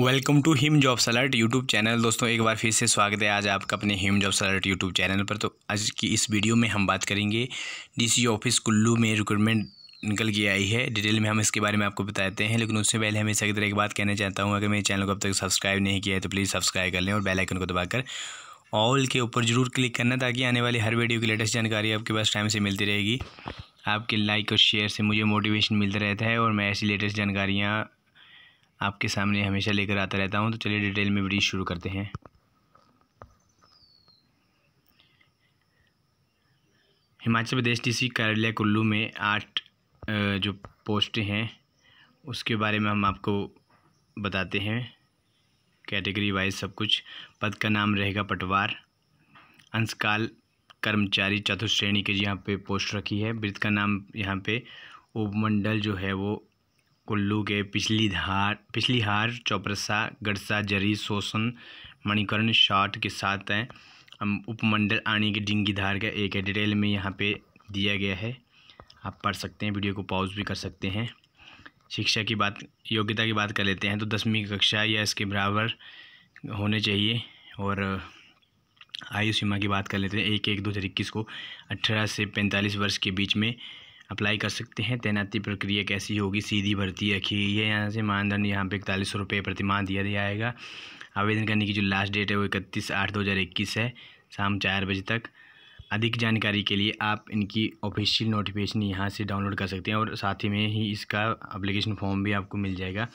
welcome to Him jobs alert YouTube channel दोस्तों एक बार फिर से स्वागत है आज आपका अपने Him jobs alert YouTube channel पर तो आज की इस वीडियो में हम बात करेंगे डीसी ऑफिस कुल्लू में रिक्रूटमेंट निकल के आई है डिटेल में हम इसके बारे में आपको बताते हैं लेकिन उससे पहले हमें सभी तरह एक बात कहना चाहता हूँ अगर मेरे चैनल को अब तक सब्सक्राइब नहीं किया है तो प्लीज़ सब्सक्राइब कर लें और बेलाइकन को दबाकर ऑल के ऊपर जरूर क्लिक करना ताकि आने वाली हर वीडियो की लेटेस्ट जानकारी आपके पास टाइम से मिलती रहेगी आपके लाइक और शेयर से मुझे मोटिवेशन मिलता रहता है और मैं ऐसी लेटेस्ट जानकारियाँ आपके सामने हमेशा लेकर आता रहता हूँ तो चलिए डिटेल में वीडियो शुरू करते हैं हिमाचल प्रदेश डीसी कार्यालय कुल्लू में आठ जो पोस्टें हैं उसके बारे में हम आपको बताते हैं कैटेगरी वाइज सब कुछ पद का नाम रहेगा पटवार अंशकाल कर्मचारी चतुर्थ श्रेणी के यहाँ पे पोस्ट रखी है वृत्त का नाम यहाँ पे उपमंडल जो है वो कुल्लू के पिछली धार पिछली हार चौपरसा गड़सा जरी शोषण मणिकर्ण शॉट के साथ हैं उपमंडल आने के डिंगी धार का एक है डिटेल में यहाँ पे दिया गया है आप पढ़ सकते हैं वीडियो को पॉज भी कर सकते हैं शिक्षा की बात योग्यता की बात कर लेते हैं तो दसवीं कक्षा या इसके बराबर होने चाहिए और आयु सीमा की बात कर लेते हैं एक एक दो हज़ार इक्कीस को अठारह से पैंतालीस वर्ष के बीच में अप्लाई कर सकते हैं तैनाती प्रक्रिया कैसी होगी सीधी भर्ती रखी गई है यहाँ से मानदंड यहाँ पर इकतालीस सौ रुपये प्रतिमाह दिया जाएगा आवेदन करने की जो लास्ट डेट है वो इकतीस आठ दो हज़ार इक्कीस है शाम चार बजे तक अधिक जानकारी के लिए आप इनकी ऑफिशियल नोटिफिकेशन यहाँ से डाउनलोड कर सकते हैं और साथ ही में ही इसका अप्लीकेशन फॉर्म भी आपको मिल जाएगा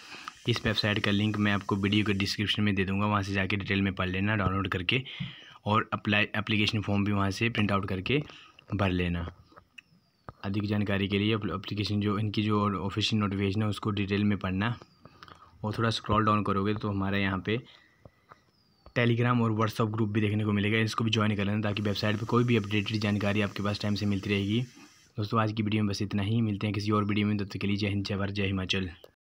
इस वेबसाइट का लिंक मैं आपको वीडियो के डिस्क्रिप्शन में दे दूँगा वहाँ से जाके डिटेल में पढ़ लेना डाउनलोड करके और अप्लाई अप्लीकेशन फॉर्म भी वहाँ से प्रिंट आउट करके भर लेना अधिक जानकारी के लिए अप्लीकेशन जो इनकी जो ऑफिशियल नोटिफिकेशन है उसको डिटेल में पढ़ना और थोड़ा स्क्रॉल डाउन करोगे तो हमारे यहाँ पे टेलीग्राम और व्हाट्सअप ग्रुप भी देखने को मिलेगा इसको भी ज्वाइन कर लेना ताकि वेबसाइट पर कोई भी अपडेटेड जानकारी आपके पास टाइम से मिलती रहेगी दोस्तों आज की वीडियो में बस इतना ही मिलते हैं किसी और वीडियो में तब तक के लिए जय हिंद जय भारत जय हिमाचल